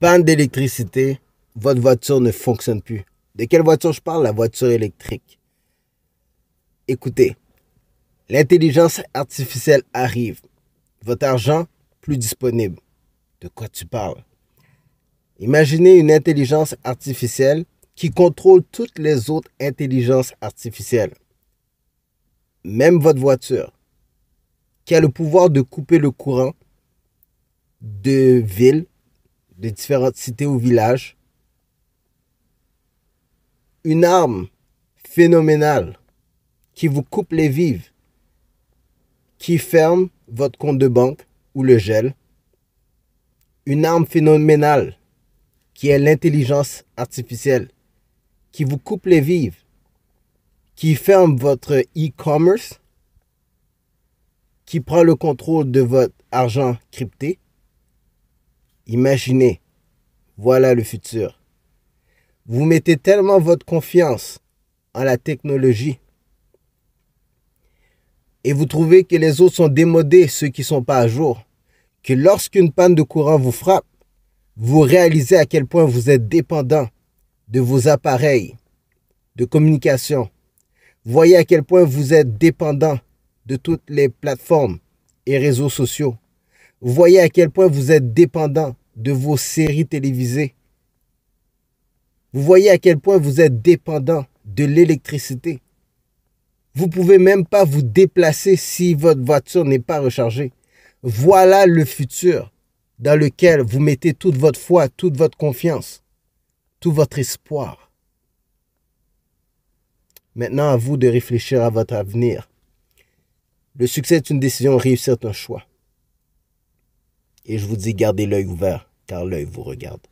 Panne d'électricité, votre voiture ne fonctionne plus. De quelle voiture je parle La voiture électrique. Écoutez, l'intelligence artificielle arrive. Votre argent, plus disponible. De quoi tu parles Imaginez une intelligence artificielle qui contrôle toutes les autres intelligences artificielles. Même votre voiture, qui a le pouvoir de couper le courant de ville des différentes cités ou villages. Une arme phénoménale qui vous coupe les vives, qui ferme votre compte de banque ou le gel. Une arme phénoménale qui est l'intelligence artificielle, qui vous coupe les vives, qui ferme votre e-commerce, qui prend le contrôle de votre argent crypté Imaginez. Voilà le futur. Vous mettez tellement votre confiance en la technologie et vous trouvez que les autres sont démodés, ceux qui ne sont pas à jour, que lorsqu'une panne de courant vous frappe, vous réalisez à quel point vous êtes dépendant de vos appareils de communication. Voyez à quel point vous êtes dépendant de toutes les plateformes et réseaux sociaux. Vous voyez à quel point vous êtes dépendant de vos séries télévisées. Vous voyez à quel point vous êtes dépendant de l'électricité. Vous ne pouvez même pas vous déplacer si votre voiture n'est pas rechargée. Voilà le futur dans lequel vous mettez toute votre foi, toute votre confiance, tout votre espoir. Maintenant, à vous de réfléchir à votre avenir. Le succès est une décision, réussir est un choix. Et je vous dis, gardez l'œil ouvert, car l'œil vous regarde.